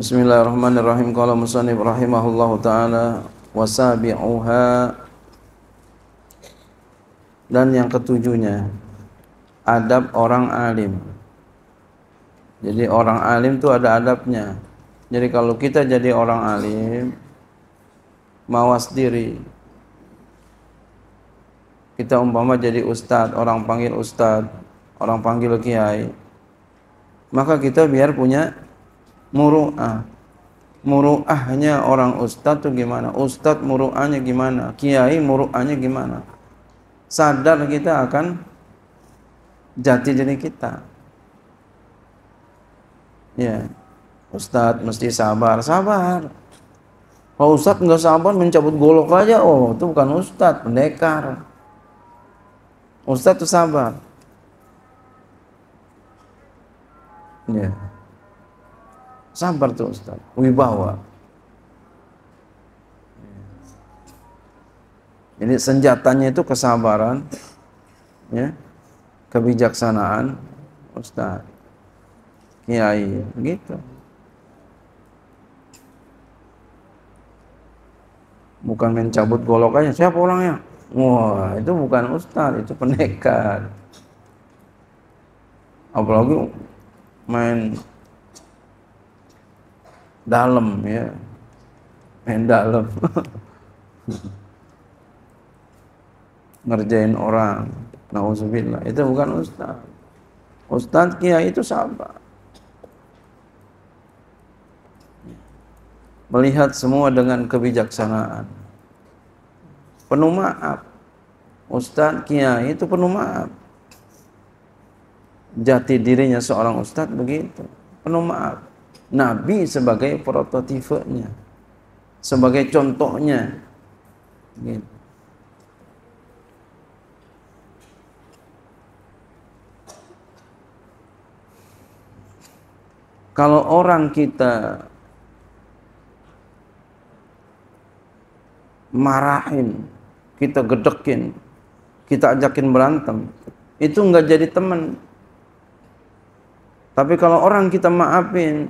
Bismillahirrahmanirrahim. Qala musannif rahimahullahu taala wasabi'uha dan yang ketujuhnya adab orang alim. Jadi orang alim itu ada adabnya. Jadi kalau kita jadi orang alim mawas diri. Kita umpama jadi ustadz, orang panggil ustadz, orang panggil kiai. Maka kita biar punya muru'ah muru'ahnya orang ustad tuh gimana ustadz muru'ahnya gimana kiai muru'ahnya gimana sadar kita akan jati diri kita ya ustad mesti sabar sabar kalau ustad nggak sabar mencabut golok aja oh itu bukan ustad pendekar ustad tuh sabar ya yeah. Sabar tuh Ustaz, wibawa. Jadi senjatanya itu kesabaran, ya, kebijaksanaan, Ustaz, Kiai, gitu. Bukan mencabut cabut golok aja, siapa orangnya? Wah, itu bukan Ustaz, itu pendekar. Apalagi main dalam ya main dalam ngerjain orang nauzubillah itu bukan ustaz ustaz kiai itu sahabat melihat semua dengan kebijaksanaan penuh maaf ustaz kiai itu penuh maaf jati dirinya seorang ustaz begitu penuh maaf Nabi sebagai prototipenya, sebagai contohnya. Kalau orang kita marahin, kita gedekin, kita ajakin berantem, itu nggak jadi teman. Tapi kalau orang kita maafin,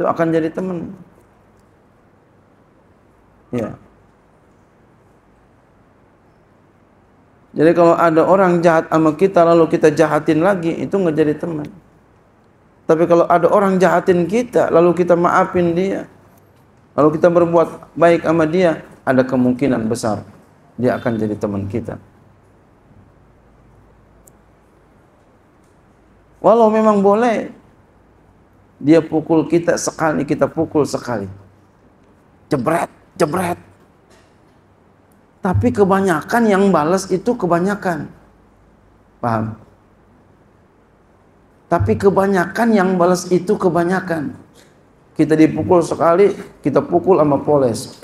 itu akan jadi teman. Ya. Jadi kalau ada orang jahat sama kita lalu kita jahatin lagi, itu nggak jadi teman. Tapi kalau ada orang jahatin kita lalu kita maafin dia, lalu kita berbuat baik sama dia, ada kemungkinan besar dia akan jadi teman kita. Walau memang boleh dia pukul kita sekali, kita pukul sekali. Jebret, jebret. Tapi kebanyakan yang balas itu kebanyakan. Paham? Tapi kebanyakan yang balas itu kebanyakan. Kita dipukul sekali, kita pukul sama poles.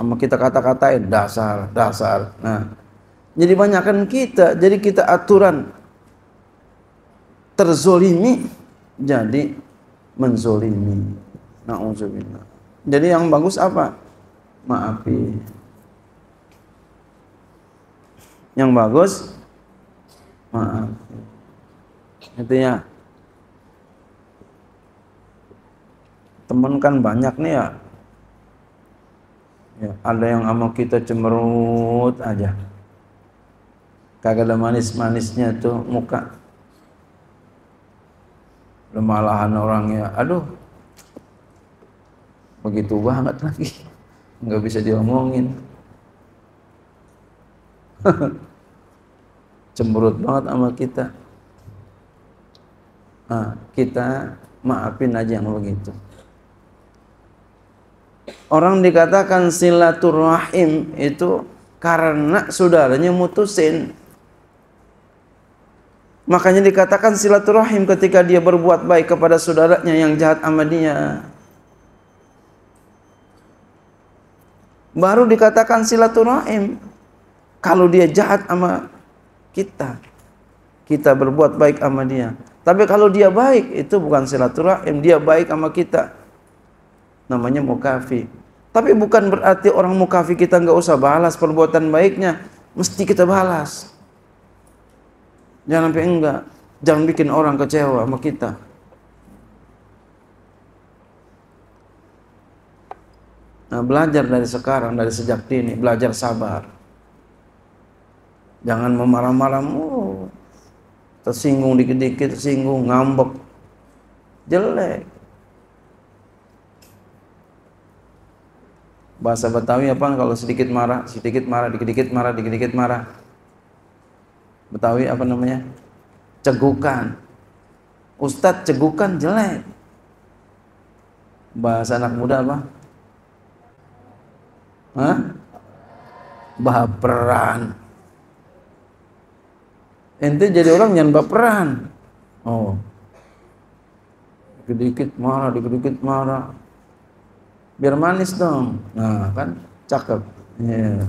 Sama kita kata-katain dasar, dasar. Nah, jadi banyakkan kita, jadi kita aturan terzolimi jadi menzolimi. Nauzubillah. Jadi yang bagus apa? Maafi. Yang bagus maafi. Itu ya. Temen kan banyak nih ya. ya ada yang sama kita cemerut aja kagak ada manis-manisnya tuh muka lemalahan orangnya aduh begitu banget lagi nggak bisa diomongin cemberut banget sama kita nah, kita maafin aja yang begitu orang dikatakan silaturahim itu karena saudaranya mutusin Makanya dikatakan silaturahim ketika dia berbuat baik kepada saudaranya yang jahat sama dia. Baru dikatakan silaturahim kalau dia jahat sama kita. Kita berbuat baik sama dia. Tapi kalau dia baik itu bukan silaturahim, dia baik sama kita. Namanya mukafi. Tapi bukan berarti orang mukafi kita nggak usah balas perbuatan baiknya, mesti kita balas. Jangan sampai enggak. Jangan bikin orang kecewa sama kita. Nah, belajar dari sekarang, dari sejak dini, belajar sabar. Jangan memarah-marah, oh, tersinggung dikit-dikit, tersinggung, ngambek. Jelek. Bahasa Betawi apa kalau sedikit marah, sedikit marah, dikit-dikit marah, dikit-dikit marah. Betawi apa namanya? Cegukan. Ustadz cegukan jelek. Bahasa anak muda apa? Hah? Baperan. Ente jadi orang yang baperan. Oh. Dikit-dikit marah, dikit-dikit marah. Biar manis dong. Nah, kan cakep. Yeah.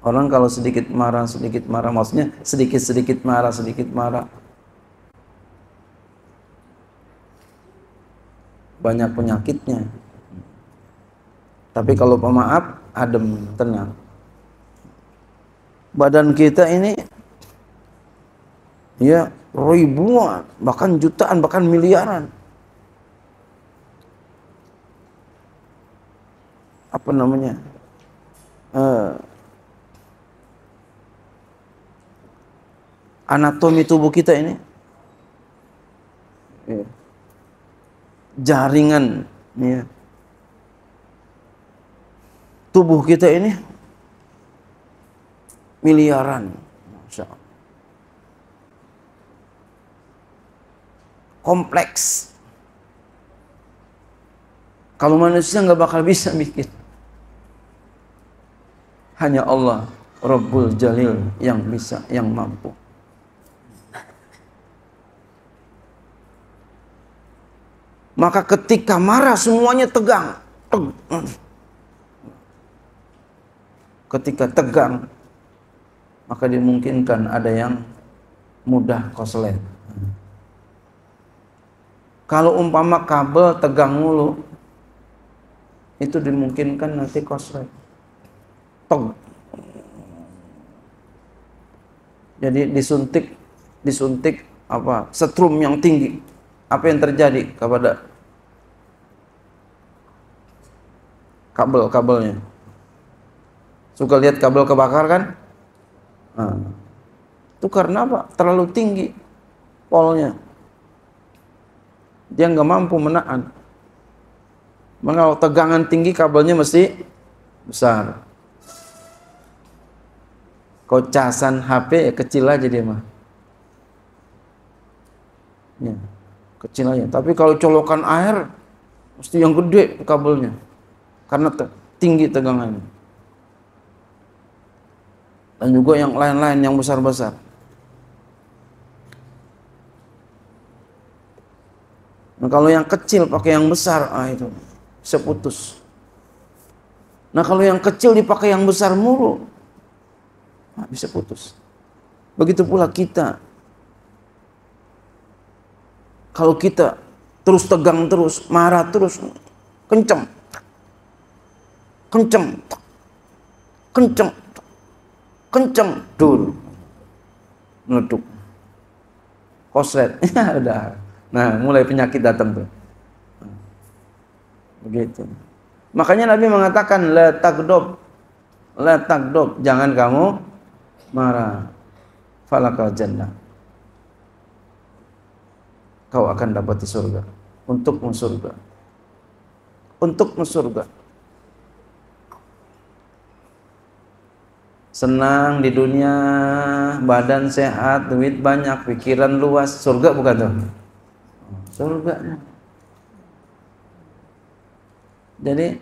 Orang kalau sedikit marah, sedikit marah, maksudnya sedikit-sedikit marah, sedikit marah. Banyak penyakitnya. Tapi kalau pemaaf, adem, tenang. Badan kita ini ya ribuan, bahkan jutaan, bahkan miliaran. Apa namanya? Uh, anatomi tubuh kita ini ya, jaringan ya. tubuh kita ini miliaran kompleks kalau manusia nggak bakal bisa mikir, hanya Allah Rabbul Jalil yang bisa yang mampu Maka ketika marah semuanya tegang. ketika tegang, maka dimungkinkan ada yang mudah koslet. Kalau umpama kabel tegang mulu, itu dimungkinkan nanti koslet. Tog. Jadi disuntik disuntik apa? Setrum yang tinggi apa yang terjadi kepada kabel-kabelnya? Suka lihat kabel kebakar kan? Nah, itu karena apa? Terlalu tinggi polnya. Dia nggak mampu menahan. Mengau tegangan tinggi kabelnya mesti besar. Kocasan HP kecil aja dia mah. Ya kecil aja. Tapi kalau colokan air mesti yang gede kabelnya. Karena te tinggi tegangannya. Dan juga yang lain-lain yang besar-besar. Nah, kalau yang kecil pakai yang besar, ah itu seputus. Nah, kalau yang kecil dipakai yang besar mulu, ah, bisa putus. Begitu pula kita kalau kita terus tegang terus, marah terus, kenceng. Kenceng. Kenceng. Kenceng dur Meleduk. Koslet. Ya udah. Nah, mulai penyakit datang tuh. Begitu. Makanya Nabi mengatakan letak dop. Letak dop. jangan kamu marah. Falakal jannah kau akan dapat di surga. Untuk surga. Untuk surga. Senang di dunia, badan sehat, duit banyak, pikiran luas, surga bukan tuh? Surga. Jadi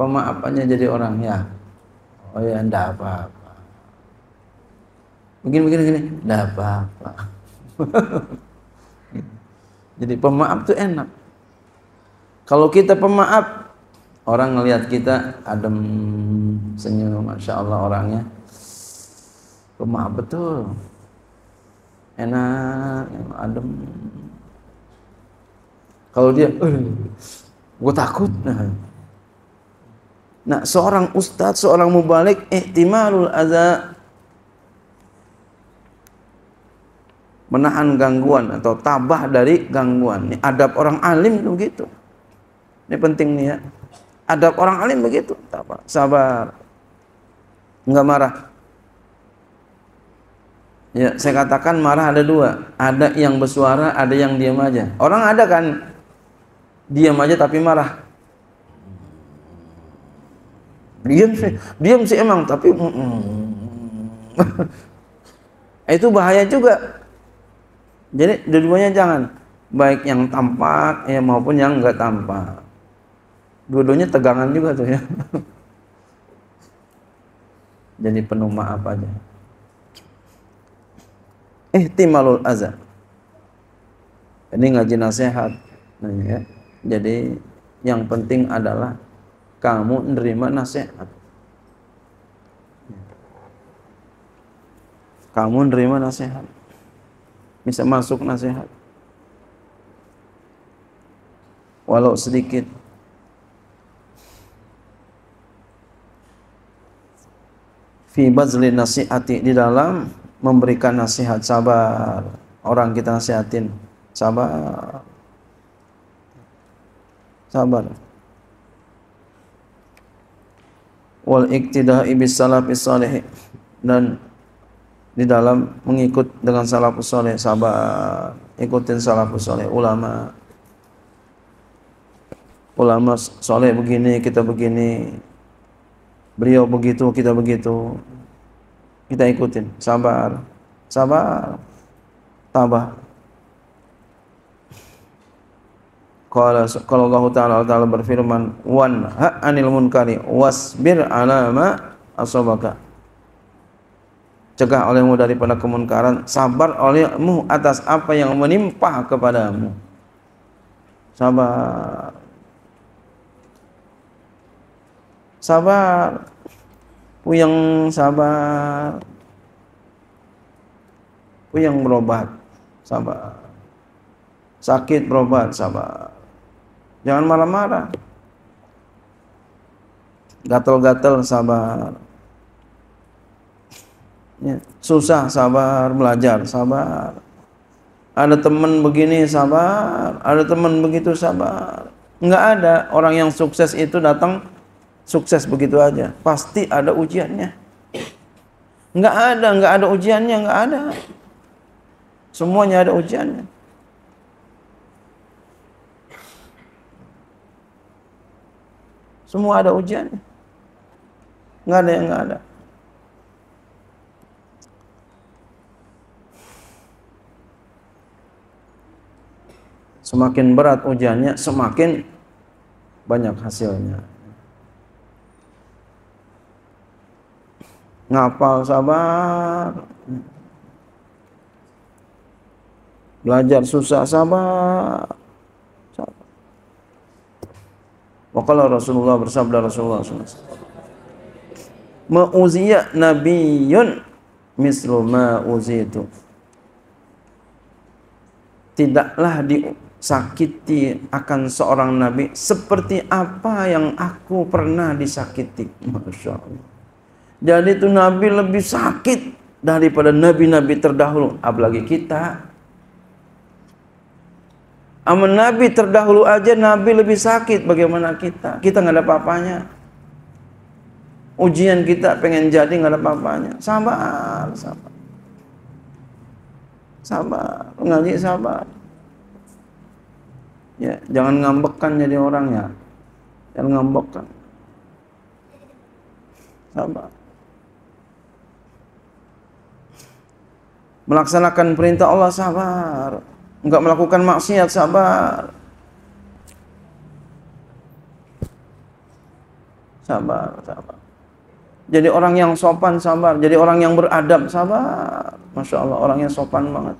pemaafannya jadi orang ya. Oh ya, enggak apa-apa. mungkin begini gini, enggak apa-apa. Jadi pemaaf tuh enak. Kalau kita pemaaf, orang ngelihat kita adem, senyum, masya Allah orangnya. Pemaaf betul. Enak, adem. Kalau dia, eh, gue takut. Nah, nah seorang ustadz, seorang mubalik, ihtimalul azza menahan gangguan atau tabah dari gangguan. Ini adab orang alim itu begitu. Ini penting nih ya. Adab orang alim begitu, tabah, sabar. Enggak marah. Ya, saya katakan marah ada dua. Ada yang bersuara, ada yang diam aja. Orang ada kan diam aja tapi marah. Diam sih, diam sih emang tapi itu bahaya juga jadi dua-duanya jangan, baik yang tampak ya maupun yang enggak tampak. Dua-duanya tegangan juga tuh ya. Jadi penuh maaf aja. Eh timalul azab. Ini ngaji nasihat. Nah, ya. Jadi yang penting adalah kamu nerima nasihat. Kamu nerima nasihat bisa masuk nasihat walau sedikit fi bazli nasihati di dalam memberikan nasihat sabar orang kita nasihatin sabar sabar wal iktida'i bis salafis salih dan di dalam mengikut dengan salafus soleh sahabat ikutin salafus soleh ulama ulama soleh begini kita begini beliau begitu kita begitu kita ikutin sabar sabar tabah kalau Allah taala taala berfirman wan ha anil munkari wasbir alama ma cegah olehmu daripada kemunkaran sabar olehmu atas apa yang menimpa kepadamu sabar sabar puyeng sabar puyeng berobat sabar sakit berobat sabar jangan marah-marah gatel-gatel sabar ya. susah sabar belajar sabar ada teman begini sabar ada teman begitu sabar nggak ada orang yang sukses itu datang sukses begitu aja pasti ada ujiannya nggak ada nggak ada ujiannya nggak ada semuanya ada ujiannya semua ada ujiannya nggak ada yang nggak ada Semakin berat ujiannya, semakin banyak hasilnya. Ngapal sabar. Belajar susah sabar. Wakala Rasulullah bersabda Rasulullah SAW. Ma'uziyah nabiyun mislu ma'uzitu. Tidaklah di sakiti akan seorang nabi seperti apa yang aku pernah disakiti. Masya Allah. Jadi itu nabi lebih sakit daripada nabi-nabi terdahulu. Apalagi kita. Sama nabi terdahulu aja nabi lebih sakit bagaimana kita. Kita nggak ada papanya. Ujian kita pengen jadi nggak ada papanya. Sabar, sabar. Sabar, ngaji sabar ya jangan ngambekkan jadi orang ya jangan ngambekkan sabar melaksanakan perintah Allah sabar enggak melakukan maksiat sabar sabar sabar jadi orang yang sopan sabar jadi orang yang beradab sabar masya Allah orangnya sopan banget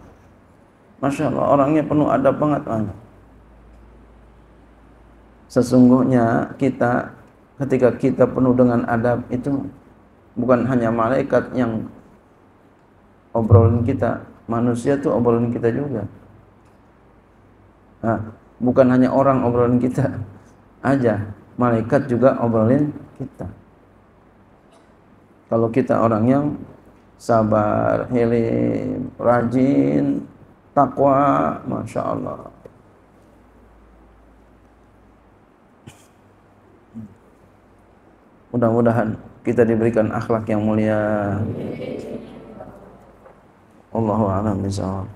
masya Allah orangnya penuh adab banget banget sesungguhnya kita ketika kita penuh dengan adab itu bukan hanya malaikat yang obrolin kita manusia tuh obrolin kita juga nah, bukan hanya orang obrolin kita aja malaikat juga obrolin kita kalau kita orang yang sabar, hilim, rajin, takwa, masya Allah Mudah-mudahan kita diberikan akhlak yang mulia. Allahu a'lam bishawab.